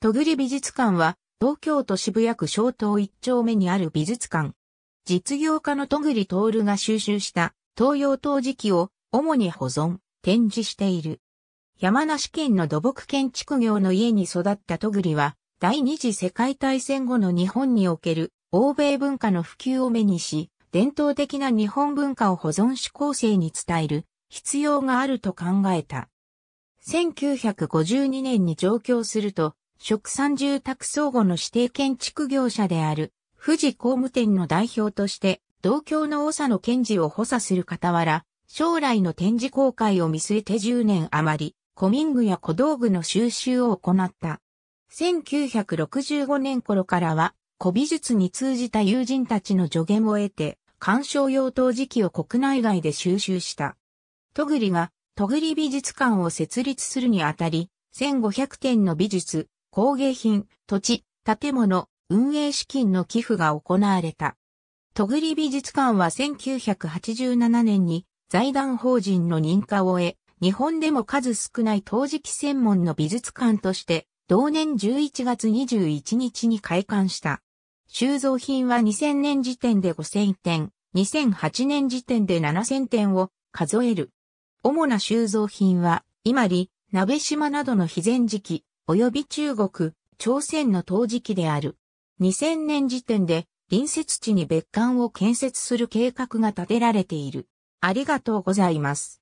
戸栗美術館は、東京都渋谷区小東一丁目にある美術館。実業家の戸栗徹が収集した東洋陶磁器を主に保存、展示している。山梨県の土木建築業の家に育った戸栗は、第二次世界大戦後の日本における欧米文化の普及を目にし、伝統的な日本文化を保存し構成に伝える必要があると考えた。1952年に上京すると、食産住宅相互の指定建築業者である、富士工務店の代表として、同郷の長野賢治を補佐する傍ら、将来の展示公開を見据えて10年余り、古民具や小道具の収集を行った。1965年頃からは、古美術に通じた友人たちの助言を得て、鑑賞用陶磁器を国内外で収集した。戸栗が、戸栗美術館を設立するにあたり、1500点の美術、工芸品、土地、建物、運営資金の寄付が行われた。戸栗美術館は1987年に財団法人の認可を得、日本でも数少ない陶磁器専門の美術館として、同年11月21日に開館した。収蔵品は2000年時点で5000点、2008年時点で7000点を数える。主な収蔵品は、今万里、鍋島などの非前時期、及び中国、朝鮮の陶磁器である。2000年時点で隣接地に別館を建設する計画が立てられている。ありがとうございます。